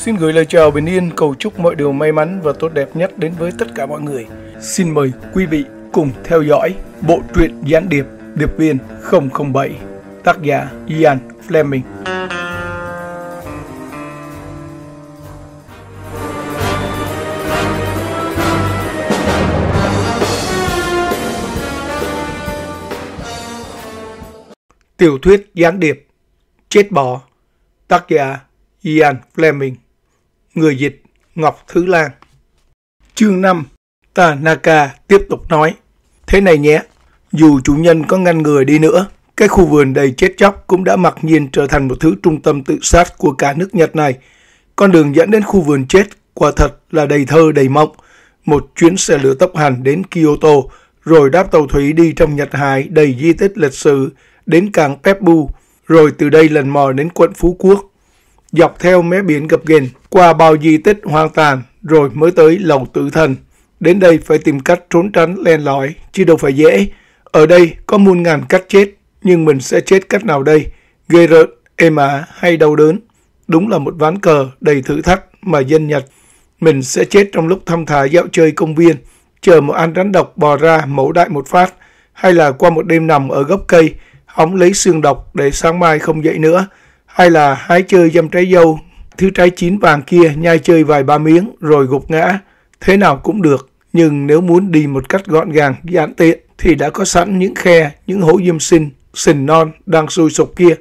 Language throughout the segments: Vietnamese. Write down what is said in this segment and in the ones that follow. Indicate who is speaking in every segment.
Speaker 1: Xin gửi lời chào bình yên, cầu chúc mọi điều may mắn và tốt đẹp nhất đến với tất cả mọi người. Xin mời quý vị cùng theo dõi bộ truyện gián điệp Điệp viên 007 tác giả Ian Fleming. Tiểu thuyết gián điệp Chết bò Tác giả Ian Fleming người dịch Ngọc Thứ Lan. Chương 5 Tanaka tiếp tục nói Thế này nhé, dù chủ nhân có ngăn người đi nữa, cái khu vườn đầy chết chóc cũng đã mặc nhiên trở thành một thứ trung tâm tự sát của cả nước Nhật này. Con đường dẫn đến khu vườn chết quả thật là đầy thơ đầy mộng. Một chuyến xe lửa tốc hành đến Kyoto, rồi đáp tàu thủy đi trong Nhật Hải đầy di tích lịch sử đến cảng Pepbu, rồi từ đây lần mò đến quận Phú Quốc dọc theo mé biển gập ghềnh, qua bao di tích hoang tàn, rồi mới tới lầu tử thần. Đến đây phải tìm cách trốn tránh len lỏi, chứ đâu phải dễ. Ở đây có muôn ngàn cách chết, nhưng mình sẽ chết cách nào đây? Ghê rợn, êm ả hay đau đớn? Đúng là một ván cờ đầy thử thách mà dân Nhật. Mình sẽ chết trong lúc thăm thả dạo chơi công viên, chờ một ăn rắn độc bò ra mẫu đại một phát, hay là qua một đêm nằm ở gốc cây, hóng lấy xương độc để sáng mai không dậy nữa hay là hái chơi dâm trái dâu, thứ trái chín vàng kia nhai chơi vài ba miếng rồi gục ngã, thế nào cũng được. Nhưng nếu muốn đi một cách gọn gàng, giản tiện thì đã có sẵn những khe, những hố diêm sinh, sình non đang sôi sục kia.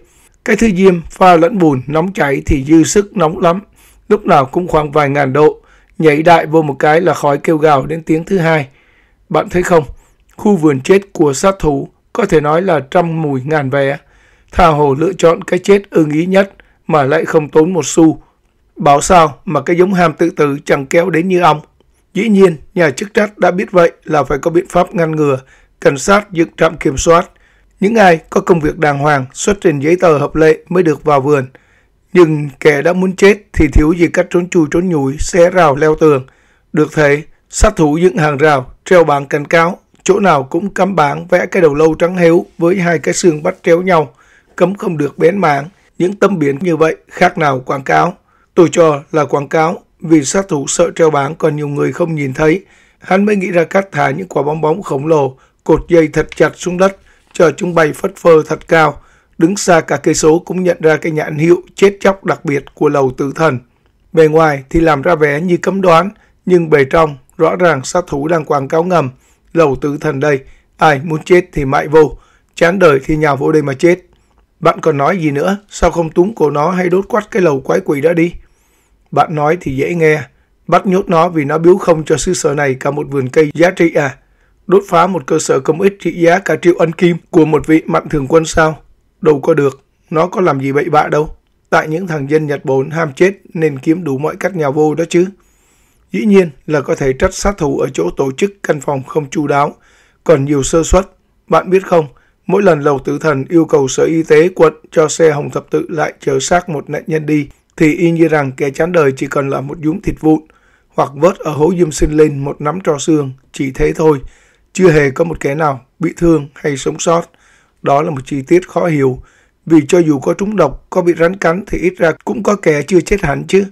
Speaker 1: Cái thứ diêm pha lẫn bùn nóng chảy thì dư sức nóng lắm, lúc nào cũng khoảng vài ngàn độ, nhảy đại vô một cái là khói kêu gào đến tiếng thứ hai. Bạn thấy không, khu vườn chết của sát thủ có thể nói là trăm mùi ngàn vẻ tha hồ lựa chọn cái chết ưng ý nhất mà lại không tốn một xu. báo sao mà cái giống ham tự tử chẳng kéo đến như ong. Dĩ nhiên, nhà chức trách đã biết vậy là phải có biện pháp ngăn ngừa, cảnh sát dựng trạm kiểm soát. Những ai có công việc đàng hoàng, xuất trình giấy tờ hợp lệ mới được vào vườn. Nhưng kẻ đã muốn chết thì thiếu gì cách trốn chui trốn nhủi, xé rào leo tường. Được thế, sát thủ dựng hàng rào, treo bảng cảnh cáo, chỗ nào cũng cắm bảng vẽ cái đầu lâu trắng héo với hai cái xương bắt tréo nhau – cấm không được bén mảng. Những tâm biển như vậy khác nào quảng cáo. Tôi cho là quảng cáo vì sát thủ sợ treo bảng còn nhiều người không nhìn thấy. Hắn mới nghĩ ra cách thả những quả bóng bóng khổng lồ, cột dây thật chặt xuống đất, cho chúng bay phất phơ thật cao. Đứng xa cả cây số cũng nhận ra cái nhãn hiệu chết chóc đặc biệt của lầu tử thần. Bề ngoài thì làm ra vẻ như cấm đoán, nhưng bề trong rõ ràng sát thủ đang quảng cáo ngầm. Lầu tử thần đây, ai muốn chết thì mại vô, chán đời thì nhà vô đây mà chết. Bạn còn nói gì nữa, sao không túng cổ nó hay đốt quắt cái lầu quái quỷ đó đi? Bạn nói thì dễ nghe, bắt nhốt nó vì nó biếu không cho sư sở này cả một vườn cây giá trị à? Đốt phá một cơ sở công ích trị giá cả triệu ân kim của một vị mạnh thường quân sao? Đâu có được, nó có làm gì bậy bạ đâu. Tại những thằng dân Nhật Bồn ham chết nên kiếm đủ mọi cách nhào vô đó chứ. Dĩ nhiên là có thể trách sát thủ ở chỗ tổ chức căn phòng không chu đáo, còn nhiều sơ suất. Bạn biết không, Mỗi lần lầu tử thần yêu cầu sở y tế quận cho xe hồng thập tự lại chở xác một nạn nhân đi, thì y như rằng kẻ chán đời chỉ cần là một dũng thịt vụn, hoặc vớt ở hố diêm sinh lên một nắm tro xương, chỉ thế thôi. Chưa hề có một kẻ nào bị thương hay sống sót. Đó là một chi tiết khó hiểu, vì cho dù có trúng độc, có bị rắn cắn thì ít ra cũng có kẻ chưa chết hẳn chứ.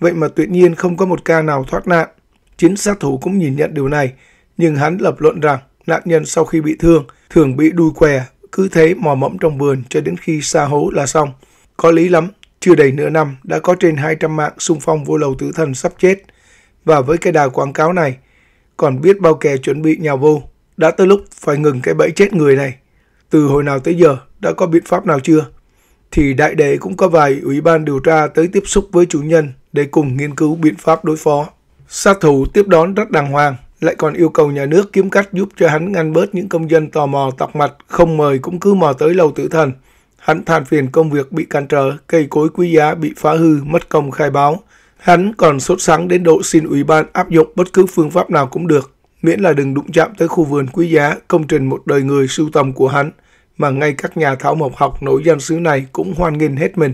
Speaker 1: Vậy mà tuyệt nhiên không có một ca nào thoát nạn. Chính sát thủ cũng nhìn nhận điều này, nhưng hắn lập luận rằng nạn nhân sau khi bị thương – thường bị đuôi què, cứ thế mò mẫm trong vườn cho đến khi xa hố là xong. Có lý lắm, chưa đầy nửa năm đã có trên 200 mạng xung phong vô lầu tử thần sắp chết. Và với cái đà quảng cáo này, còn biết bao kẻ chuẩn bị nhào vô, đã tới lúc phải ngừng cái bẫy chết người này. Từ hồi nào tới giờ đã có biện pháp nào chưa? Thì đại đệ cũng có vài ủy ban điều tra tới tiếp xúc với chủ nhân để cùng nghiên cứu biện pháp đối phó. Sát thủ tiếp đón rất đàng hoàng, lại còn yêu cầu nhà nước kiếm cách giúp cho hắn ngăn bớt những công dân tò mò tọc mặt, không mời cũng cứ mò tới lầu tử thần. Hắn than phiền công việc bị cản trở, cây cối quý giá bị phá hư, mất công khai báo. Hắn còn sốt sắng đến độ xin ủy ban áp dụng bất cứ phương pháp nào cũng được, miễn là đừng đụng chạm tới khu vườn quý giá, công trình một đời người sưu tầm của hắn, mà ngay các nhà thảo mộc học nổi danh xứ này cũng hoan nghênh hết mình.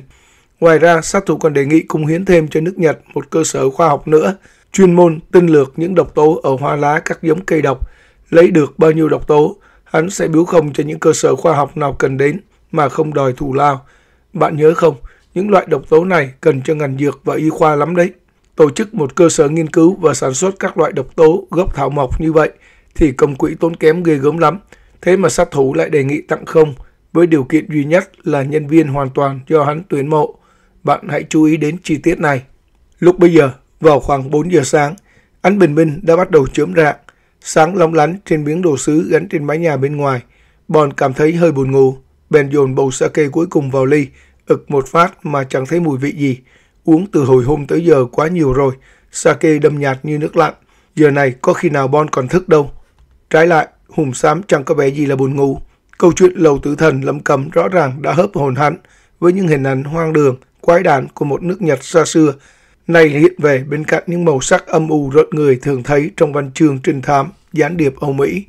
Speaker 1: Ngoài ra, sát thủ còn đề nghị cung hiến thêm cho nước Nhật một cơ sở khoa học nữa, chuyên môn tinh lược những độc tố ở hoa lá các giống cây độc, lấy được bao nhiêu độc tố, hắn sẽ biếu không cho những cơ sở khoa học nào cần đến mà không đòi thù lao. Bạn nhớ không, những loại độc tố này cần cho ngành dược và y khoa lắm đấy. Tổ chức một cơ sở nghiên cứu và sản xuất các loại độc tố gốc thảo mộc như vậy thì công quỹ tốn kém ghê gớm lắm. Thế mà sát thủ lại đề nghị tặng không, với điều kiện duy nhất là nhân viên hoàn toàn do hắn tuyển mộ. Bạn hãy chú ý đến chi tiết này. Lúc bây giờ, vào khoảng 4 giờ sáng, ánh bình minh đã bắt đầu chớm rạng, sáng long lánh trên miếng đồ sứ gắn trên mái nhà bên ngoài. Bòn cảm thấy hơi buồn ngủ, bèn dồn bầu sake cuối cùng vào ly, ực một phát mà chẳng thấy mùi vị gì. Uống từ hồi hôm tới giờ quá nhiều rồi, sake đâm nhạt như nước lạnh. Giờ này có khi nào Bon còn thức đâu. Trái lại, Hùng Sám chẳng có vẻ gì là buồn ngủ. Câu chuyện lầu tử thần lâm cầm rõ ràng đã hấp hồn hắn với những hình ảnh hoang đường, quái đản của một nước Nhật xa xưa này hiện về bên cạnh những màu sắc âm u rợn người thường thấy trong văn chương trinh thám, gián điệp Âu Mỹ.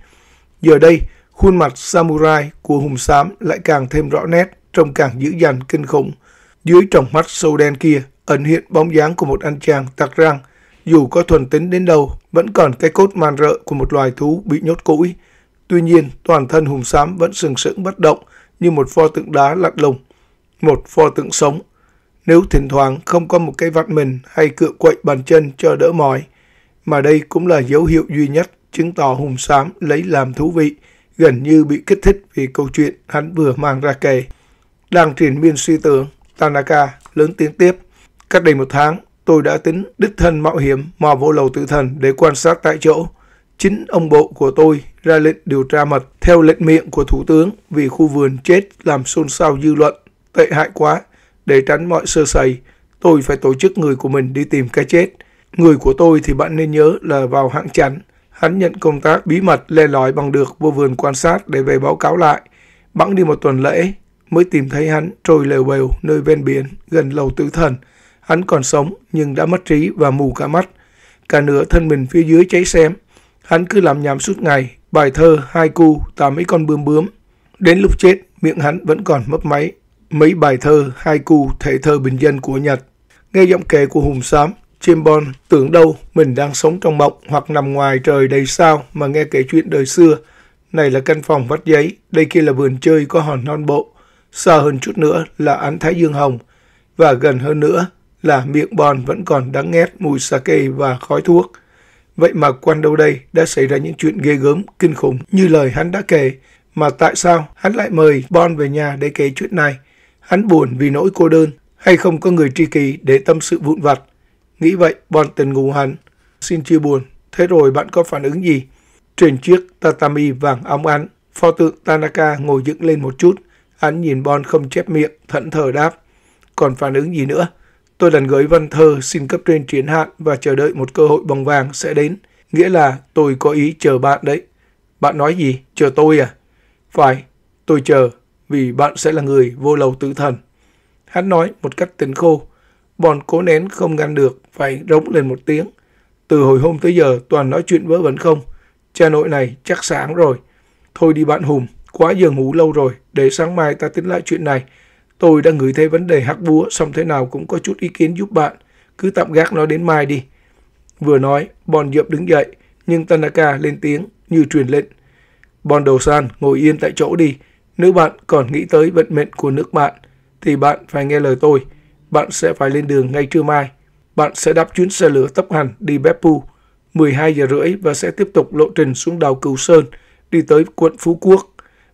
Speaker 1: Giờ đây, khuôn mặt samurai của Hùng Sám lại càng thêm rõ nét, trông càng dữ dằn kinh khủng. Dưới tròng mắt sâu đen kia, ẩn hiện bóng dáng của một anh chàng tặc răng, dù có thuần tính đến đâu, vẫn còn cái cốt man rợ của một loài thú bị nhốt củi. Tuy nhiên, toàn thân Hùng Sám vẫn sừng sững bất động như một pho tượng đá lặn lùng, một pho tượng sống. Nếu thỉnh thoảng không có một cái vắt mình hay cựa quậy bàn chân cho đỡ mỏi, mà đây cũng là dấu hiệu duy nhất chứng tỏ Hùng Sám lấy làm thú vị, gần như bị kích thích vì câu chuyện hắn vừa mang ra kể. Đang triển miên suy tưởng, Tanaka lớn tiếng tiếp. Cách đây một tháng, tôi đã tính đích thân mạo hiểm mò vô lầu tự thần để quan sát tại chỗ. Chính ông bộ của tôi ra lệnh điều tra mật theo lệnh miệng của thủ tướng vì khu vườn chết làm xôn xao dư luận. Tệ hại quá, để tránh mọi sơ sẩy, tôi phải tổ chức người của mình đi tìm cái chết. Người của tôi thì bạn nên nhớ là vào hạng chắn. Hắn nhận công tác bí mật lê lói bằng được vô vườn quan sát để về báo cáo lại. Bẵng đi một tuần lễ, mới tìm thấy hắn trôi lều bèo nơi ven biển gần lầu tử thần. Hắn còn sống nhưng đã mất trí và mù cả mắt. Cả nửa thân mình phía dưới cháy xém. Hắn cứ làm nhảm suốt ngày, bài thơ, hai cu, tám mấy con bướm bướm. Đến lúc chết, miệng hắn vẫn còn mấp máy, mấy bài thơ hai cu thể thơ bình dân của Nhật. Nghe giọng kể của Hùng Sám, Chimbon tưởng đâu mình đang sống trong mộng hoặc nằm ngoài trời đầy sao mà nghe kể chuyện đời xưa. Này là căn phòng vắt giấy, đây kia là vườn chơi có hòn non bộ, xa hơn chút nữa là án Thái Dương Hồng, và gần hơn nữa là miệng Bon vẫn còn đáng ghét mùi sake và khói thuốc. Vậy mà quan đâu đây đã xảy ra những chuyện ghê gớm, kinh khủng như lời hắn đã kể, mà tại sao hắn lại mời Bon về nhà để kể chuyện này? Hắn buồn vì nỗi cô đơn hay không có người tri kỳ để tâm sự vụn vặt. Nghĩ vậy, tình ngủ hắn. Xin chia buồn, thế rồi bạn có phản ứng gì? Trên chiếc tatami vàng óng ánh, pho tượng Tanaka ngồi dựng lên một chút. Hắn nhìn Bon không chép miệng, thẫn thờ đáp. Còn phản ứng gì nữa? Tôi đành gửi văn thơ xin cấp trên triển hạn và chờ đợi một cơ hội bằng vàng sẽ đến. Nghĩa là tôi có ý chờ bạn đấy. Bạn nói gì? Chờ tôi à? Phải, tôi chờ vì bạn sẽ là người vô lầu tự thần. Hắn nói một cách tình khô, bọn cố nén không ngăn được, phải rống lên một tiếng. Từ hồi hôm tới giờ toàn nói chuyện vớ vẩn không, cha nội này chắc sáng rồi. Thôi đi bạn Hùng, quá giờ ngủ lâu rồi, để sáng mai ta tính lại chuyện này. Tôi đã ngửi thấy vấn đề hắc búa, xong thế nào cũng có chút ý kiến giúp bạn, cứ tạm gác nó đến mai đi. Vừa nói, bọn Diệp đứng dậy, nhưng Tanaka lên tiếng như truyền lệnh. Bọn đầu san ngồi yên tại chỗ đi, nếu bạn còn nghĩ tới vận mệnh của nước bạn, thì bạn phải nghe lời tôi. Bạn sẽ phải lên đường ngay trưa mai. Bạn sẽ đáp chuyến xe lửa tốc hành đi Beppu 12 giờ rưỡi và sẽ tiếp tục lộ trình xuống đảo Cửu Sơn đi tới quận Phú Quốc.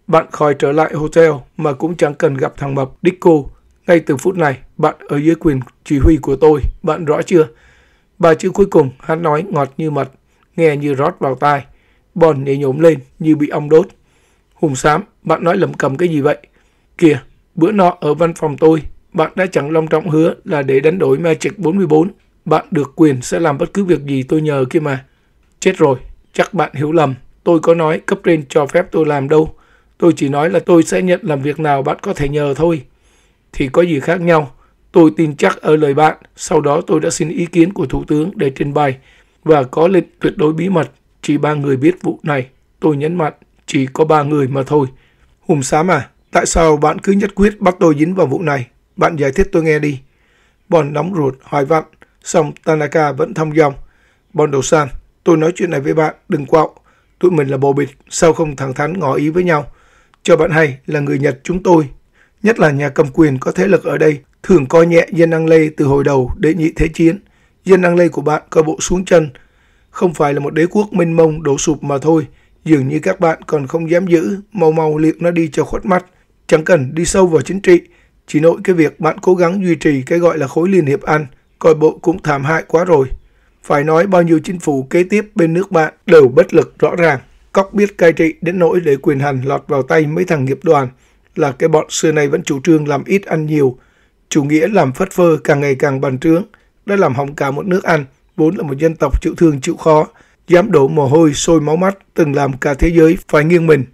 Speaker 1: Bạn khỏi trở lại hotel mà cũng chẳng cần gặp thằng mập Dicko. Ngay từ phút này, bạn ở dưới quyền chỉ huy của tôi, bạn rõ chưa? Ba chữ cuối cùng, hắn nói ngọt như mật, nghe như rót vào tai. Bòn nhảy nhổm lên như bị ong đốt. Hùng xám, bạn nói lầm cầm cái gì vậy? Kìa, bữa nọ ở văn phòng tôi, bạn đã chẳng long trọng hứa là để đánh đổi Magic 44. Bạn được quyền sẽ làm bất cứ việc gì tôi nhờ kia mà. Chết rồi, chắc bạn hiểu lầm. Tôi có nói cấp trên cho phép tôi làm đâu. Tôi chỉ nói là tôi sẽ nhận làm việc nào bạn có thể nhờ thôi. Thì có gì khác nhau. Tôi tin chắc ở lời bạn, sau đó tôi đã xin ý kiến của Thủ tướng để trình bày và có lịch tuyệt đối bí mật, chỉ ba người biết vụ này. Tôi nhấn mạnh chỉ có ba người mà thôi. Hùm xám à, tại sao bạn cứ nhất quyết bắt tôi dính vào vụ này? Bạn giải thích tôi nghe đi. Bọn nóng ruột hỏi vặn, xong Tanaka vẫn thăm dòng. Bọn đầu san, tôi nói chuyện này với bạn, đừng quạo. Tụi mình là bồ bịch, sao không thẳng thắn ngỏ ý với nhau? Cho bạn hay là người Nhật chúng tôi, nhất là nhà cầm quyền có thế lực ở đây, thường coi nhẹ dân năng lê từ hồi đầu đệ nhị thế chiến. Dân năng lê của bạn coi bộ xuống chân, không phải là một đế quốc mênh mông đổ sụp mà thôi, Dường như các bạn còn không dám giữ, mau mau liệng nó đi cho khuất mắt, chẳng cần đi sâu vào chính trị. Chỉ nội cái việc bạn cố gắng duy trì cái gọi là khối liên hiệp ăn, coi bộ cũng thảm hại quá rồi. Phải nói bao nhiêu chính phủ kế tiếp bên nước bạn đều bất lực rõ ràng. Cóc biết cai trị đến nỗi để quyền hành lọt vào tay mấy thằng nghiệp đoàn là cái bọn xưa nay vẫn chủ trương làm ít ăn nhiều. Chủ nghĩa làm phất phơ càng ngày càng bành trướng, đã làm hỏng cả một nước ăn, vốn là một dân tộc chịu thương chịu khó, dám đổ mồ hôi sôi máu mắt từng làm cả thế giới phải nghiêng mình.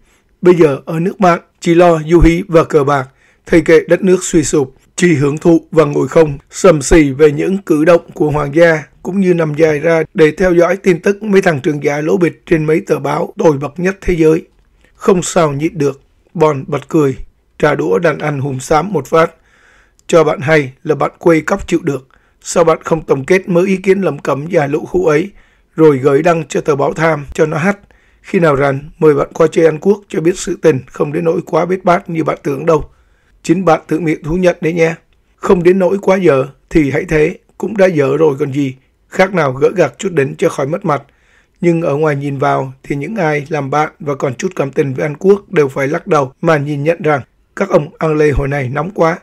Speaker 1: Bây giờ ở nước bạn chỉ lo du hí và cờ bạc, thầy kệ đất nước suy sụp, chỉ hưởng thụ và ngồi không, sầm xì về những cử động của hoàng gia, cũng như nằm dài ra để theo dõi tin tức mấy thằng trường giả lỗ bịch trên mấy tờ báo tồi bậc nhất thế giới. Không sao nhịn được, bòn bật cười, trà đũa đàn ăn hùm xám một phát. Cho bạn hay là bạn quê cóc chịu được, sao bạn không tổng kết mớ ý kiến lầm cấm già lũ khu ấy, rồi gửi đăng cho tờ báo Tham cho nó hát. Khi nào rảnh, mời bạn qua chơi Anh Quốc cho biết sự tình, không đến nỗi quá bết bát như bạn tưởng đâu. Chính bạn tự miệng thú nhận đấy nha. Không đến nỗi quá dở thì hãy thế, cũng đã dở rồi còn gì. Khác nào gỡ gạc chút đến cho khỏi mất mặt. Nhưng ở ngoài nhìn vào thì những ai làm bạn và còn chút cảm tình với Anh Quốc đều phải lắc đầu mà nhìn nhận rằng các ông ăn lê hồi này nóng quá,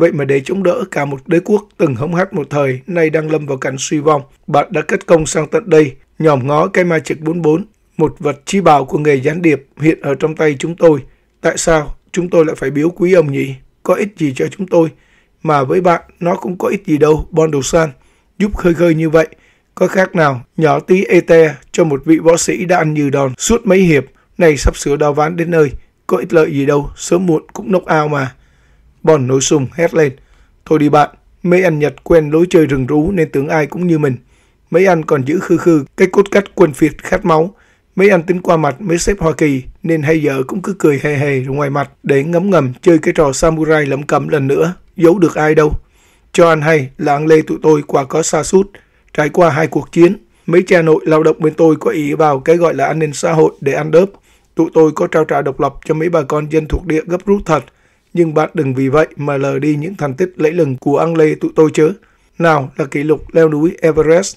Speaker 1: Vậy mà để chống đỡ cả một đế quốc từng hống hách một thời nay đang lâm vào cảnh suy vong, bạn đã kết công sang tận đây, nhòm ngó cây cái Magic 44, một vật chi bảo của nghề gián điệp hiện ở trong tay chúng tôi. Tại sao chúng tôi lại phải biếu quý ông nhỉ? Có ích gì cho chúng tôi? Mà với bạn, nó cũng có ích gì đâu, Bondosan. Giúp khơi khơi như vậy, có khác nào nhỏ tí ete cho một vị võ sĩ đã ăn như đòn suốt mấy hiệp, này sắp sửa đào ván đến nơi. Có ích lợi gì đâu, sớm muộn cũng nốc ao mà. Bon nổi sung hét lên. Thôi đi bạn, mấy anh Nhật quen lối chơi rừng rú nên tưởng ai cũng như mình. Mấy anh còn giữ khư khư cái cốt cách quân phiệt khát máu. Mấy anh tính qua mặt mấy xếp Hoa Kỳ nên hay giờ cũng cứ cười hề hề ngoài mặt để ngấm ngầm chơi cái trò samurai lẫm cẩm lần nữa. Giấu được ai đâu. Cho anh hay là anh Lê tụi tôi quả có xa sút Trải qua hai cuộc chiến, mấy cha nội lao động bên tôi có ý vào cái gọi là an ninh xã hội để ăn đớp. Tụi tôi có trao trả độc lập cho mấy bà con dân thuộc địa gấp rút thật – nhưng bạn đừng vì vậy mà lờ đi những thành tích lẫy lừng của lê tụi tôi chứ. Nào là kỷ lục leo núi Everest,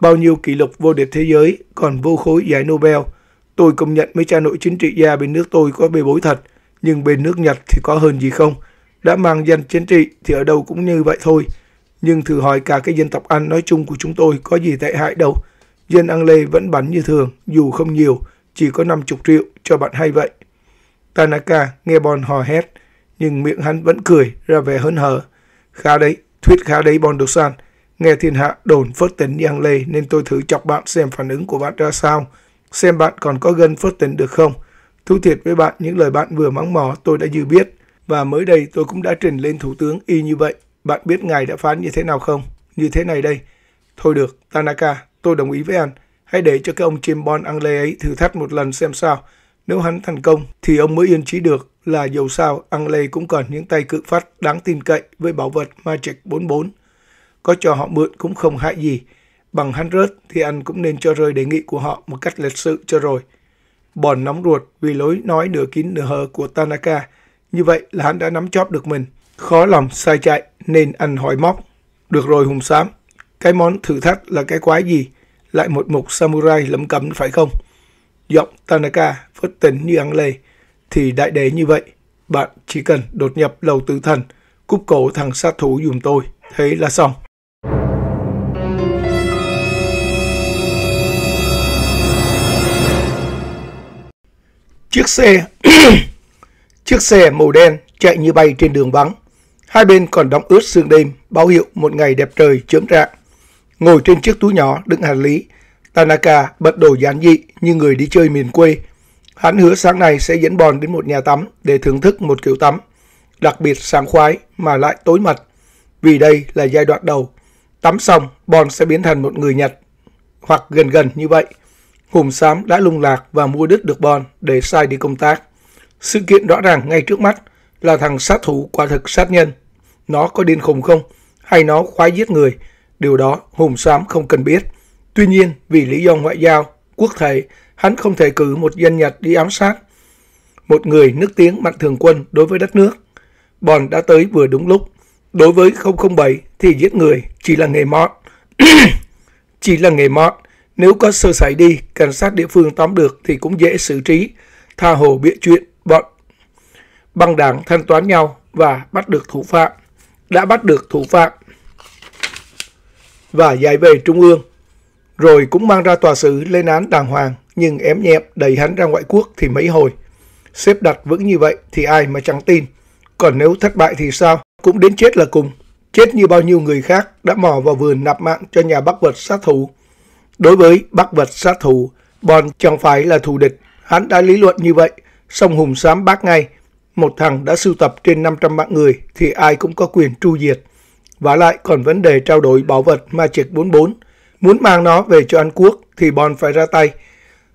Speaker 1: bao nhiêu kỷ lục vô địch thế giới, còn vô khối giải Nobel. Tôi công nhận mấy cha nội chính trị gia bên nước tôi có bề bối thật, nhưng bên nước Nhật thì có hơn gì không? Đã mang danh chính trị thì ở đâu cũng như vậy thôi. Nhưng thử hỏi cả cái dân tộc Anh nói chung của chúng tôi có gì tệ hại đâu. Dân Ăn Lê vẫn bắn như thường, dù không nhiều, chỉ có 50 triệu, cho bạn hay vậy. Tanaka nghe Bon hò hét, nhưng miệng hắn vẫn cười ra vẻ hớn hở. Khá đấy, thuyết khá đấy Bon độc san. Nghe thiên hạ đồn phớt tính giang lê nên tôi thử chọc bạn xem phản ứng của bạn ra sao. Xem bạn còn có gần phớt tính được không. Thú thiệt với bạn những lời bạn vừa mắng mỏ tôi đã dư biết. Và mới đây tôi cũng đã trình lên thủ tướng y như vậy. Bạn biết ngài đã phán như thế nào không? Như thế này đây. Thôi được, Tanaka, tôi đồng ý với anh. Hãy để cho cái ông chim bon ăn lê ấy thử thách một lần xem sao. Nếu hắn thành công thì ông mới yên trí được là dù sao Angley cũng cần những tay cự phát đáng tin cậy với bảo vật Magic 44. Có cho họ mượn cũng không hại gì. Bằng hắn rớt thì anh cũng nên cho rơi đề nghị của họ một cách lịch sự cho rồi. Bòn nóng ruột vì lối nói nửa kín nửa hờ của Tanaka. Như vậy là hắn đã nắm chóp được mình. Khó lòng sai chạy nên anh hỏi móc. Được rồi Hùng Sám, cái món thử thách là cái quái gì? Lại một mục samurai lấm cấm phải không? Giọng Tanaka phất tấn như ăn lê, thì đại đế như vậy. Bạn chỉ cần đột nhập lầu tứ thần, cúp cổ thằng sát thủ dùm tôi, thế là xong. Chiếc xe Chiếc xe màu đen chạy như bay trên đường vắng. Hai bên còn đóng ướt sương đêm, báo hiệu một ngày đẹp trời chớm rạng. Ngồi trên chiếc túi nhỏ đựng hành lý, Tanaka bật đồ giản dị như người đi chơi miền quê, Hắn hứa sáng nay sẽ dẫn Bòn đến một nhà tắm để thưởng thức một kiểu tắm, đặc biệt sáng khoái mà lại tối mật. Vì đây là giai đoạn đầu. Tắm xong, Bòn sẽ biến thành một người Nhật, hoặc gần gần như vậy. Hùng Sám đã lung lạc và mua đứt được Bòn để sai đi công tác. Sự kiện rõ ràng ngay trước mắt là thằng sát thủ quả thực sát nhân. Nó có điên khùng không? Hay nó khoái giết người? Điều đó Hùng Sám không cần biết. Tuy nhiên, vì lý do ngoại giao, quốc thầy hắn không thể cử một dân Nhật đi ám sát. Một người nước tiếng mạnh thường quân đối với đất nước. Bòn đã tới vừa đúng lúc. Đối với 007 thì giết người chỉ là nghề mọt. chỉ là nghề mọt. Nếu có sơ sẩy đi, cảnh sát địa phương tóm được thì cũng dễ xử trí. Tha hồ bịa chuyện, bọn băng đảng thanh toán nhau và bắt được thủ phạm. Đã bắt được thủ phạm và giải về Trung ương, rồi cũng mang ra tòa xử lên án đàng hoàng nhưng ém nhẹm đẩy hắn ra ngoại quốc thì mấy hồi. Xếp đặt vững như vậy thì ai mà chẳng tin. Còn nếu thất bại thì sao? Cũng đến chết là cùng. Chết như bao nhiêu người khác đã mò vào vườn nạp mạng cho nhà bắc vật sát thủ. Đối với bắc vật sát thủ, Bon chẳng phải là thù địch. Hắn đã lý luận như vậy, song hùng sám bác ngay. Một thằng đã sưu tập trên 500 mạng người thì ai cũng có quyền tru diệt. Và lại còn vấn đề trao đổi bảo vật Magic 44. Muốn mang nó về cho Anh Quốc thì Bon phải ra tay –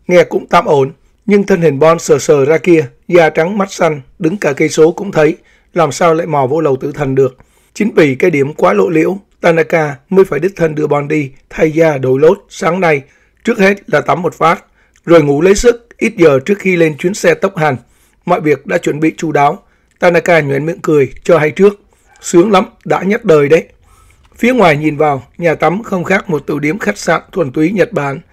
Speaker 1: Nghe cũng tạm ổn, nhưng thân hình Bon sờ sờ ra kia, da trắng mắt xanh, đứng cả cây số cũng thấy, làm sao lại mò vô lầu tử thần được. Chính vì cái điểm quá lộ liễu, Tanaka mới phải đích thân đưa Bon đi, thay da đổi lốt sáng nay, trước hết là tắm một phát, rồi ngủ lấy sức ít giờ trước khi lên chuyến xe tốc hành. Mọi việc đã chuẩn bị chu đáo, Tanaka nhoẻn miệng cười, cho hay trước. Sướng lắm, đã nhất đời đấy. Phía ngoài nhìn vào, nhà tắm không khác một tủ điếm khách sạn thuần túy Nhật Bản –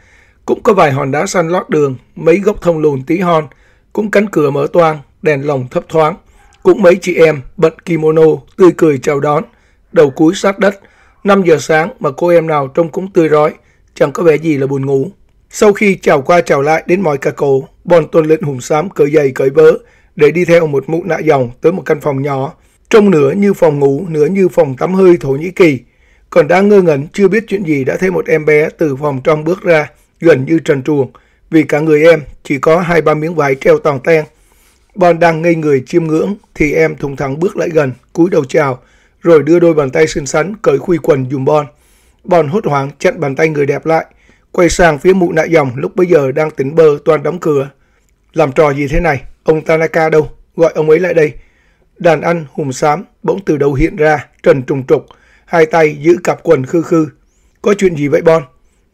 Speaker 1: cũng có vài hòn đá săn lót đường, mấy gốc thông lùn tí hon, cũng cánh cửa mở toang, đèn lồng thấp thoáng. Cũng mấy chị em bận kimono tươi cười chào đón, đầu cúi sát đất. 5 giờ sáng mà cô em nào trông cũng tươi rói, chẳng có vẻ gì là buồn ngủ. Sau khi chào qua chào lại đến mọi cả cổ, bọn tuần lệnh hùng xám cởi giày cởi vớ để đi theo một mụ nạ dòng tới một căn phòng nhỏ, trông nửa như phòng ngủ, nửa như phòng tắm hơi Thổ Nhĩ Kỳ. Còn đang ngơ ngẩn chưa biết chuyện gì đã thấy một em bé từ phòng trong bước ra gần như trần truồng, vì cả người em chỉ có hai ba miếng vải treo tòng ten. Bon đang ngây người chiêm ngưỡng thì em thùng thẳng bước lại gần, cúi đầu chào, rồi đưa đôi bàn tay xinh xắn cởi khuy quần dùm Bon. Bon hốt hoảng chặn bàn tay người đẹp lại, quay sang phía mụ nại dòng lúc bấy giờ đang tỉnh bơ toàn đóng cửa. Làm trò gì thế này? Ông Tanaka đâu? Gọi ông ấy lại đây. Đàn anh hùng xám bỗng từ đầu hiện ra, trần trùng trục, hai tay giữ cặp quần khư khư. Có chuyện gì vậy Bon?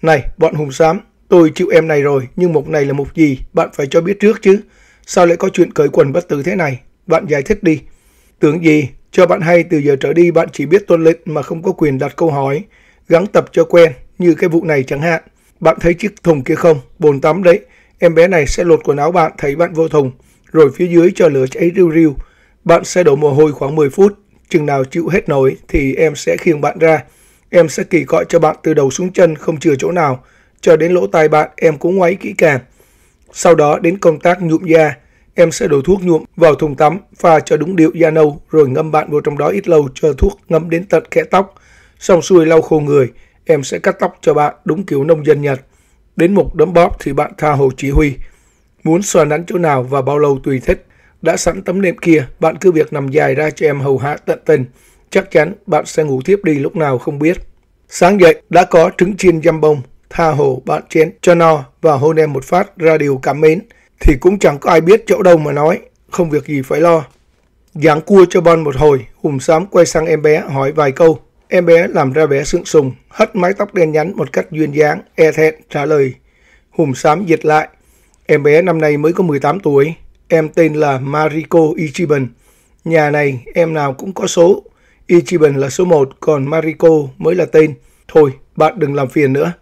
Speaker 1: Này, bọn hùng xám, Tôi chịu em này rồi, nhưng mục này là mục gì, bạn phải cho biết trước chứ. Sao lại có chuyện cởi quần bất tử thế này? Bạn giải thích đi. Tưởng gì, cho bạn hay từ giờ trở đi bạn chỉ biết tuân lệnh mà không có quyền đặt câu hỏi. Gắng tập cho quen, như cái vụ này chẳng hạn. Bạn thấy chiếc thùng kia không? Bồn tắm đấy. Em bé này sẽ lột quần áo bạn thấy bạn vô thùng, rồi phía dưới cho lửa cháy riu riu. Bạn sẽ đổ mồ hôi khoảng 10 phút, chừng nào chịu hết nổi thì em sẽ khiêng bạn ra. Em sẽ kỳ cọi cho bạn từ đầu xuống chân không chừa chỗ nào cho đến lỗ tai bạn em cũng ngoáy kỹ càng. Sau đó đến công tác nhuộm da, em sẽ đổ thuốc nhuộm vào thùng tắm, pha cho đúng điệu da nâu rồi ngâm bạn vào trong đó ít lâu cho thuốc ngấm đến tận kẽ tóc. Xong xuôi lau khô người, em sẽ cắt tóc cho bạn đúng kiểu nông dân Nhật. Đến mục đấm bóp thì bạn tha hồ chỉ huy. Muốn xoa nắn chỗ nào và bao lâu tùy thích. Đã sẵn tấm nệm kia, bạn cứ việc nằm dài ra cho em hầu hạ tận tình. Chắc chắn bạn sẽ ngủ thiếp đi lúc nào không biết. Sáng dậy đã có trứng chiên dăm bông, tha hồ bạn chén cho no và hôn em một phát ra điều cảm mến, thì cũng chẳng có ai biết chỗ đâu mà nói, không việc gì phải lo. giáng cua cho Bon một hồi, Hùng Sám quay sang em bé hỏi vài câu. Em bé làm ra vẻ sượng sùng, hất mái tóc đen nhánh một cách duyên dáng, e thẹn trả lời. Hùng Sám dịch lại. Em bé năm nay mới có 18 tuổi, em tên là Mariko Ichiban. Nhà này em nào cũng có số. Ichiban là số 1, còn Mariko mới là tên. Thôi, bạn đừng làm phiền nữa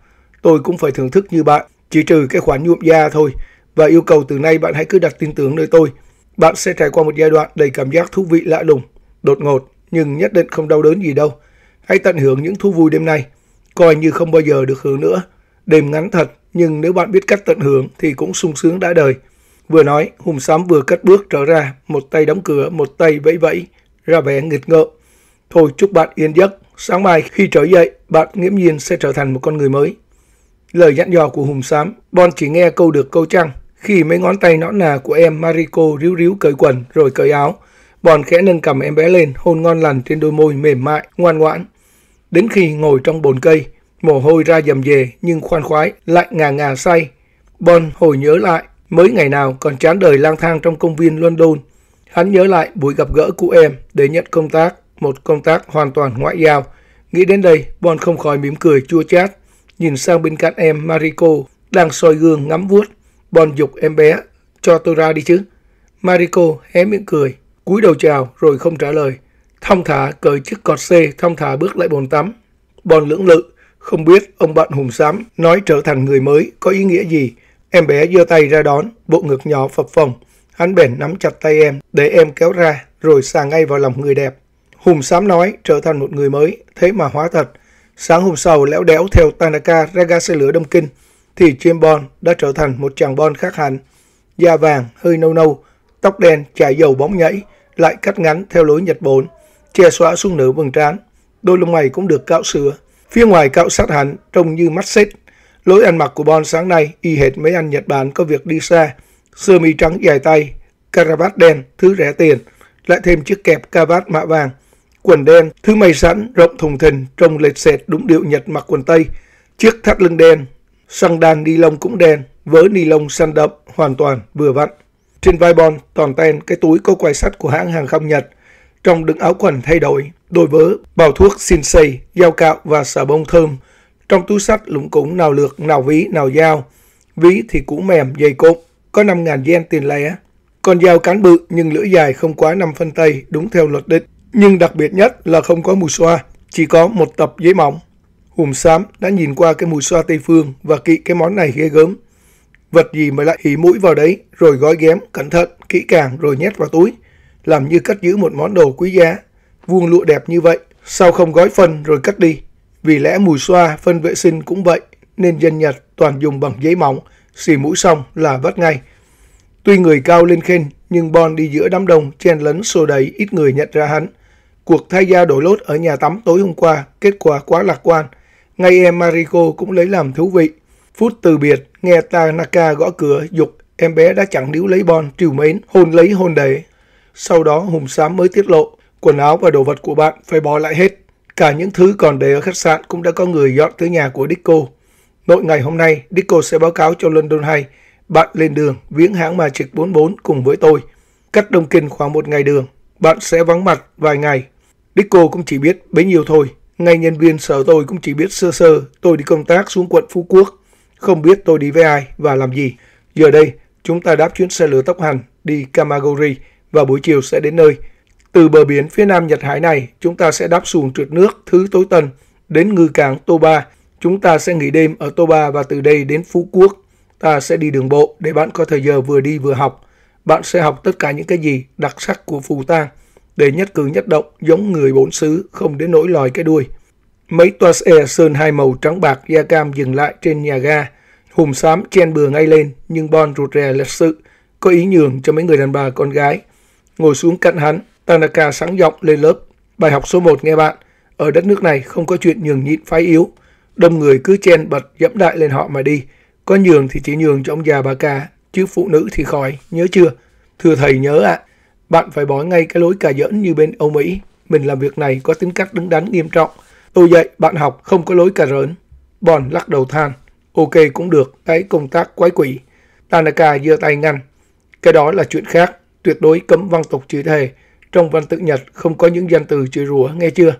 Speaker 1: tôi cũng phải thưởng thức như bạn, chỉ trừ cái khoản nhuộm da thôi. Và yêu cầu từ nay bạn hãy cứ đặt tin tưởng nơi tôi. Bạn sẽ trải qua một giai đoạn đầy cảm giác thú vị lạ lùng, đột ngột, nhưng nhất định không đau đớn gì đâu. Hãy tận hưởng những thú vui đêm nay, coi như không bao giờ được hưởng nữa. Đêm ngắn thật, nhưng nếu bạn biết cách tận hưởng thì cũng sung sướng đã đời. Vừa nói, Hùng Sám vừa cất bước trở ra, một tay đóng cửa, một tay vẫy vẫy, ra vẻ nghịch ngợm. Thôi chúc bạn yên giấc, sáng mai khi trở dậy, bạn nghiễm nhiên sẽ trở thành một con người mới. Lời dặn dò của Hùng Sám, Bon chỉ nghe câu được câu trăng. Khi mấy ngón tay nõn nà của em Mariko ríu ríu cởi quần rồi cởi áo, Bon khẽ nâng cầm em bé lên, hôn ngon lành trên đôi môi mềm mại, ngoan ngoãn. Đến khi ngồi trong bồn cây, mồ hôi ra dầm dề nhưng khoan khoái, lại ngà ngà say. Bon hồi nhớ lại, mới ngày nào còn chán đời lang thang trong công viên London. Hắn nhớ lại buổi gặp gỡ của em để nhận công tác, một công tác hoàn toàn ngoại giao. Nghĩ đến đây, Bon không khỏi mỉm cười chua chát nhìn sang bên cạnh em Mariko đang soi gương ngắm vuốt, bòn dục em bé, cho tôi ra đi chứ. Mariko hé miệng cười, cúi đầu chào rồi không trả lời. Thong thả cởi chiếc cọt xê, thong thả bước lại bồn tắm. Bòn lưỡng lự, không biết ông bạn hùng xám nói trở thành người mới có ý nghĩa gì. Em bé giơ tay ra đón, bộ ngực nhỏ phập phồng. Hắn bèn nắm chặt tay em, để em kéo ra, rồi xà ngay vào lòng người đẹp. Hùng xám nói trở thành một người mới, thế mà hóa thật. Sáng hôm sau, lẽo đẽo theo Tanaka ra ga xe lửa Đông Kinh, thì James Bon đã trở thành một chàng Bon khác hẳn. Da vàng, hơi nâu nâu, tóc đen chảy dầu bóng nhảy, lại cắt ngắn theo lối Nhật Bản, che xóa xuống nửa vầng trán. Đôi lông mày cũng được cạo sửa, phía ngoài cạo sát hẳn, trông như mắt xếp. Lối ăn mặc của Bon sáng nay y hệt mấy anh Nhật Bản có việc đi xa, sơ mi trắng dài tay, caravat đen, thứ rẻ tiền, lại thêm chiếc kẹp cà vạt mạ vàng – quần đen, thứ may sẵn, rộng thùng thình, trông lệch xẹt đúng điệu Nhật mặc quần Tây. Chiếc thắt lưng đen, xăng đan ni lông cũng đen, vớ ni lông săn đậm, hoàn toàn, vừa vặn. Trên vai Bon, toàn ten cái túi có quai sắt của hãng hàng không Nhật. Trong đựng áo quần thay đổi, đôi vớ, bào thuốc Shinsei, dao cạo và xà bông thơm. Trong túi sắt lũng cúng nào lược, nào ví, nào dao. Ví thì cũ mềm, dày cộm, có 5.000 yen tiền lẻ. Con dao cán bự nhưng lưỡi dài không quá 5 phân tây, đúng theo luật định. Nhưng đặc biệt nhất là không có mùi xoa, chỉ có một tập giấy mỏng. Hùm xám đã nhìn qua cái mùi xoa Tây Phương và kỵ cái món này ghê gớm. Vật gì mà lại hỉ mũi vào đấy, rồi gói ghém, cẩn thận, kỹ càng rồi nhét vào túi. Làm như cất giữ một món đồ quý giá, vuông lụa đẹp như vậy, sao không gói phân rồi cất đi. Vì lẽ mùi xoa, phân vệ sinh cũng vậy, nên dân Nhật toàn dùng bằng giấy mỏng, xì mũi xong là vắt ngay. Tuy người cao lên khen, nhưng Bon đi giữa đám đông chen lấn xô đẩy ít người nhận ra hắn. Cuộc thay da đổi lốt ở nhà tắm tối hôm qua, kết quả quá lạc quan. Ngay em Mariko cũng lấy làm thú vị. Phút từ biệt, nghe Tanaka gõ cửa dục em bé đã chẳng níu lấy Bon, trìu mến, hôn lấy hôn đẩy. Sau đó Hùng Sám mới tiết lộ, quần áo và đồ vật của bạn phải bỏ lại hết. Cả những thứ còn để ở khách sạn cũng đã có người dọn tới nhà của Dicko. Nội ngày hôm nay, Dicko sẽ báo cáo cho London hay. Bạn lên đường, viếng hãng Magic 44 cùng với tôi. Cách Đông Kinh khoảng một ngày đường. Bạn sẽ vắng mặt vài ngày Dico cũng chỉ biết bấy nhiêu thôi. Ngay nhân viên sở tôi cũng chỉ biết sơ sơ tôi đi công tác xuống quận Phú Quốc. Không biết tôi đi với ai và làm gì. Giờ đây, chúng ta đáp chuyến xe lửa tốc hành đi Kamagori và buổi chiều sẽ đến nơi. Từ bờ biển phía nam Nhật Hải này, chúng ta sẽ đáp xuồng trượt nước thứ tối tần đến ngư cảng Toba. Chúng ta sẽ nghỉ đêm ở Toba và từ đây đến Phú Quốc. Ta sẽ đi đường bộ để bạn có thời giờ vừa đi vừa học. Bạn sẽ học tất cả những cái gì đặc sắc của Phù Tang để nhất cử nhất động giống người bốn xứ không đến nỗi lòi cái đuôi. Mấy toas air sơn hai màu trắng bạc da cam dừng lại trên nhà ga. hùm xám chen bừa ngay lên nhưng Bon rụt rè lịch sự, có ý nhường cho mấy người đàn bà con gái. Ngồi xuống cạnh hắn, Tanaka sáng giọng lên lớp. Bài học số 1 nghe bạn, ở đất nước này không có chuyện nhường nhịn phái yếu. Đông người cứ chen bật dẫm đại lên họ mà đi. Có nhường thì chỉ nhường cho ông già bà ca, chứ phụ nữ thì khỏi, nhớ chưa? Thưa thầy nhớ ạ. À. Bạn phải bỏ ngay cái lối cà giỡn như bên Âu Mỹ. Mình làm việc này có tính cách đứng đắn nghiêm trọng. Tôi dạy bạn học không có lối cà rỡn. bòn lắc đầu than. Ok cũng được, cái công tác quái quỷ. Tanaka giơ tay ngăn. Cái đó là chuyện khác, tuyệt đối cấm văn tục chữ thề. Trong văn tự Nhật không có những danh từ chữ rủa, nghe chưa?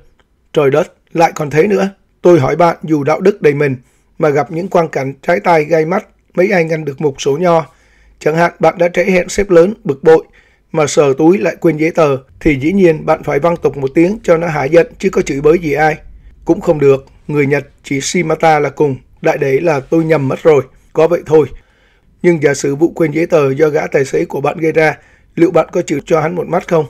Speaker 1: Trời đất, lại còn thế nữa. Tôi hỏi bạn dù đạo đức đầy mình, mà gặp những quan cảnh trái tay gai mắt, mấy ai ngăn được một số nho. Chẳng hạn bạn đã trễ hẹn xếp lớn, bực bội, mà sờ túi lại quên giấy tờ thì dĩ nhiên bạn phải văng tục một tiếng cho nó hả giận chứ có chửi bới gì ai. Cũng không được, người Nhật chỉ Shimata là cùng, đại để là tôi nhầm mất rồi, có vậy thôi. Nhưng giả sử vụ quên giấy tờ do gã tài xế của bạn gây ra, liệu bạn có chịu cho hắn một mắt không?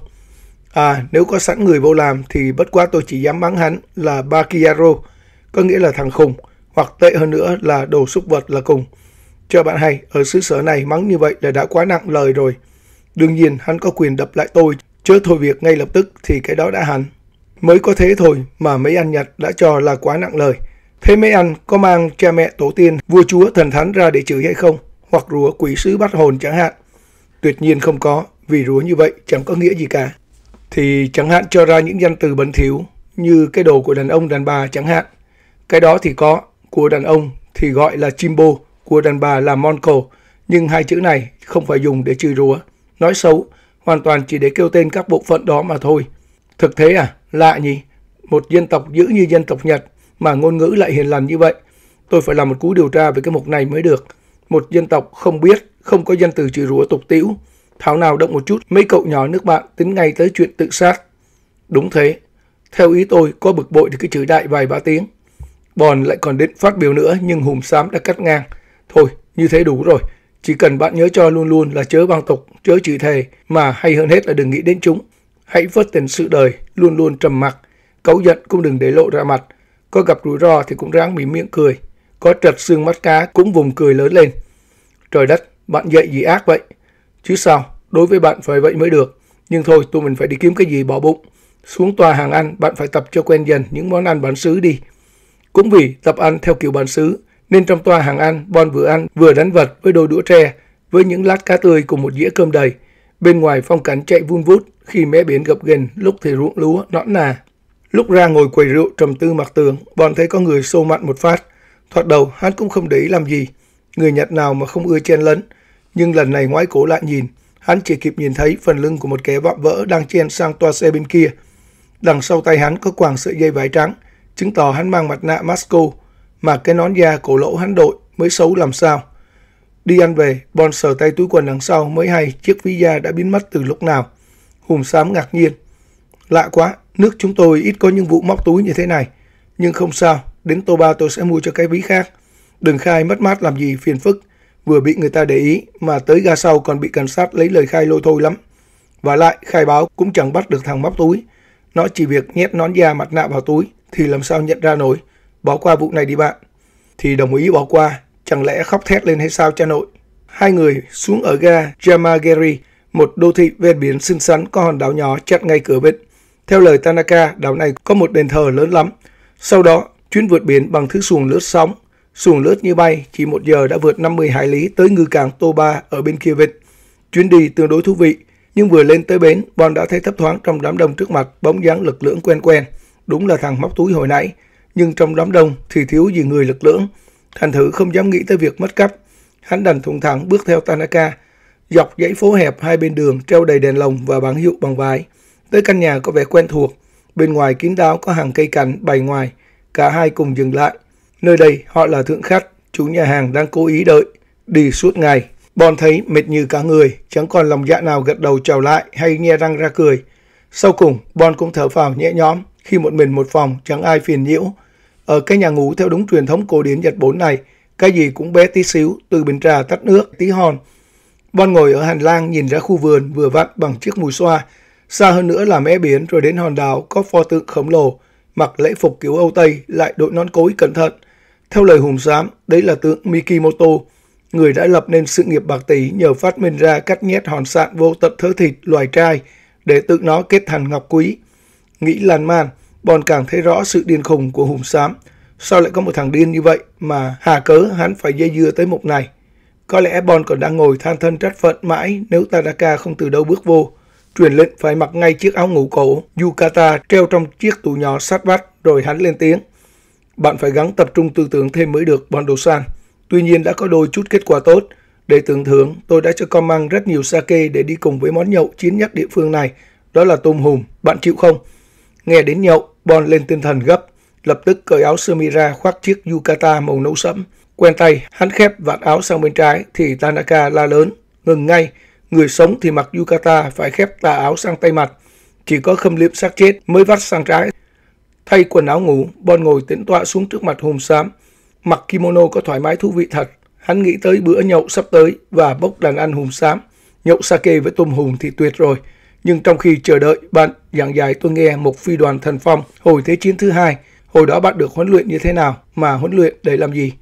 Speaker 1: À, nếu có sẵn người vô làm thì bất quá tôi chỉ dám mắng hắn là Bakiaro, có nghĩa là thằng khùng, hoặc tệ hơn nữa là đồ súc vật là cùng. Cho bạn hay, ở xứ sở này mắng như vậy là đã quá nặng lời rồi. Đương nhiên hắn có quyền đập lại tôi, chớ thôi việc ngay lập tức thì cái đó đã hẳn Mới có thế thôi mà mấy anh Nhật đã cho là quá nặng lời. Thế mấy anh có mang cha mẹ tổ tiên, vua chúa thần thánh ra để chửi hay không? Hoặc rủa quỷ sứ bắt hồn chẳng hạn. Tuyệt nhiên không có, vì rủa như vậy chẳng có nghĩa gì cả. Thì chẳng hạn cho ra những danh từ bẩn thỉu như cái đồ của đàn ông đàn bà chẳng hạn. Cái đó thì có, của đàn ông thì gọi là chimbo, của đàn bà là monco, nhưng hai chữ này không phải dùng để trừ rủa nói xấu, hoàn toàn chỉ để kêu tên các bộ phận đó mà thôi. Thực thế à, lạ nhỉ, một dân tộc dữ như dân tộc Nhật mà ngôn ngữ lại hiền lành như vậy. Tôi phải làm một cú điều tra về cái mục này mới được. Một dân tộc không biết, không có dân từ chửi rủa tục tiểu Thảo nào động một chút, mấy cậu nhỏ nước bạn tính ngay tới chuyện tự sát. Đúng thế. Theo ý tôi, có bực bội thì cứ chửi đại vài ba tiếng. Bòn lại còn định phát biểu nữa nhưng Hùm Xám đã cắt ngang. Thôi, như thế đủ rồi. Chỉ cần bạn nhớ cho luôn luôn là chớ băng tục, chớ chửi thề, mà hay hơn hết là đừng nghĩ đến chúng. Hãy vớt tiền sự đời, luôn luôn trầm mặc, cấu giận cũng đừng để lộ ra mặt. Có gặp rủi ro thì cũng ráng mỉm miệng cười, có trật xương mắt cá cũng vùng cười lớn lên. Trời đất, bạn dậy gì ác vậy? Chứ sao, đối với bạn phải vậy mới được. Nhưng thôi, tụi mình phải đi kiếm cái gì bỏ bụng. Xuống tòa hàng ăn, bạn phải tập cho quen dần những món ăn bản xứ đi. Cũng vì tập ăn theo kiểu bản xứ, nên trong toa hàng ăn, Bon vừa ăn vừa đánh vật với đôi đũa tre, với những lát cá tươi cùng một dĩa cơm đầy. Bên ngoài phong cảnh chạy vun vút, khi mé biển gập ghềnh, lúc thì ruộng lúa, nõn nà. Lúc ra ngồi quầy rượu trầm tư mặt tường, Bon thấy có người xô mặn một phát. Thoạt đầu, hắn cũng không để ý làm gì. Người Nhật nào mà không ưa chen lấn. Nhưng lần này ngoái cổ lại nhìn, hắn chỉ kịp nhìn thấy phần lưng của một kẻ vạm vỡ đang chen sang toa xe bên kia. Đằng sau tay hắn có quàng sợi dây vải trắng, chứng tỏ hắn mang mặt nạ Masco, mà cái nón da cổ lỗ hắn đội mới xấu làm sao. Đi ăn về, Bon sờ tay túi quần đằng sau mới hay chiếc ví da đã biến mất từ lúc nào. Hùng Sám ngạc nhiên. Lạ quá, nước chúng tôi ít có những vụ móc túi như thế này. Nhưng không sao, đến tô ba tôi sẽ mua cho cái ví khác. Đừng khai mất mát làm gì phiền phức. Vừa bị người ta để ý mà tới ga sau còn bị cảnh sát lấy lời khai lôi thôi lắm. Và lại, khai báo cũng chẳng bắt được thằng móc túi. Nó chỉ việc nhét nón da mặt nạ vào túi thì làm sao nhận ra nổi bỏ qua vụ này đi bạn. Thì đồng ý bỏ qua, chẳng lẽ khóc thét lên hay sao cha nội? Hai người xuống ở ga Yamagiri, một đô thị ven biển xinh xắn có hòn đảo nhỏ chặn ngay cửa vịnh. Theo lời Tanaka, đảo này có một đền thờ lớn lắm. Sau đó, chuyến vượt biển bằng thứ xuồng lướt sóng. Xuồng lướt như bay, chỉ một giờ đã vượt 50 hải lý tới ngư cảng Toba ở bên kia vịnh. Chuyến đi tương đối thú vị, nhưng vừa lên tới bến, Bon đã thấy thấp thoáng trong đám đông trước mặt bóng dáng lực lưỡng quen quen. Đúng là thằng móc túi hồi nãy nhưng trong đám đông thì thiếu gì người lực lưỡng. Thành thử không dám nghĩ tới việc mất cắp. Hắn đành thùng thẳng bước theo Tanaka, dọc dãy phố hẹp hai bên đường treo đầy đèn lồng và bảng hiệu bằng vải. Tới căn nhà có vẻ quen thuộc, bên ngoài kín đáo có hàng cây cảnh bày ngoài, cả hai cùng dừng lại. Nơi đây họ là thượng khách, chủ nhà hàng đang cố ý đợi, đi suốt ngày. Bon thấy mệt như cả người, chẳng còn lòng dạ nào gật đầu chào lại hay nghe răng ra cười. Sau cùng, Bon cũng thở phào nhẹ nhõm khi một mình một phòng chẳng ai phiền nhiễu, ở cái nhà ngủ theo đúng truyền thống cổ điển Nhật Bản này, cái gì cũng bé tí xíu, từ bình trà tắt nước, tí hòn. Bon ngồi ở hành lang nhìn ra khu vườn vừa vặn bằng chiếc mùi xoa. Xa hơn nữa là mé biển rồi đến hòn đảo có pho tượng khổng lồ, mặc lễ phục kiểu Âu Tây lại đội nón cối cẩn thận. Theo lời Hùng Sám, đấy là tượng Mikimoto, người đã lập nên sự nghiệp bạc tỷ nhờ phát minh ra cách nhét hòn sạn vô tận thớ thịt loài trai để tự nó kết thành ngọc quý. Nghĩ lan man, Bòn càng thấy rõ sự điên khùng của Hùng Sám. Sao lại có một thằng điên như vậy mà hà cớ hắn phải dây dưa tới mục này? Có lẽ Bòn còn đang ngồi than thân trách phận mãi nếu Tadaka không từ đâu bước vô. Truyền lệnh phải mặc ngay chiếc áo ngủ cổ, yukata treo trong chiếc tủ nhỏ sát vách rồi hắn lên tiếng. Bạn phải gắng tập trung tư tưởng thêm mới được, Bòn Đồ San. Tuy nhiên đã có đôi chút kết quả tốt. Để tưởng thưởng, tôi đã cho con mang rất nhiều sake để đi cùng với món nhậu chiến nhất địa phương này. Đó là tôm hùm. Bạn chịu không? Nghe đến nhậu, Bon lên tinh thần gấp, lập tức cởi áo sơ mi ra khoác chiếc yukata màu nâu sẫm. Quen tay, hắn khép vạt áo sang bên trái thì Tanaka la lớn. Ngừng ngay, người sống thì mặc yukata phải khép tà áo sang tay mặt. Chỉ có khâm liệm xác chết mới vắt sang trái. Thay quần áo ngủ, Bon ngồi tĩnh tọa xuống trước mặt hùm xám. Mặc kimono có thoải mái thú vị thật. Hắn nghĩ tới bữa nhậu sắp tới và bốc đàn ăn hùm xám. Nhậu sake với tôm hùm thì tuyệt rồi. Nhưng trong khi chờ đợi, bạn giảng giải tôi nghe một phi đoàn thần phong hồi Thế chiến thứ hai, hồi đó bạn được huấn luyện như thế nào, mà huấn luyện để làm gì?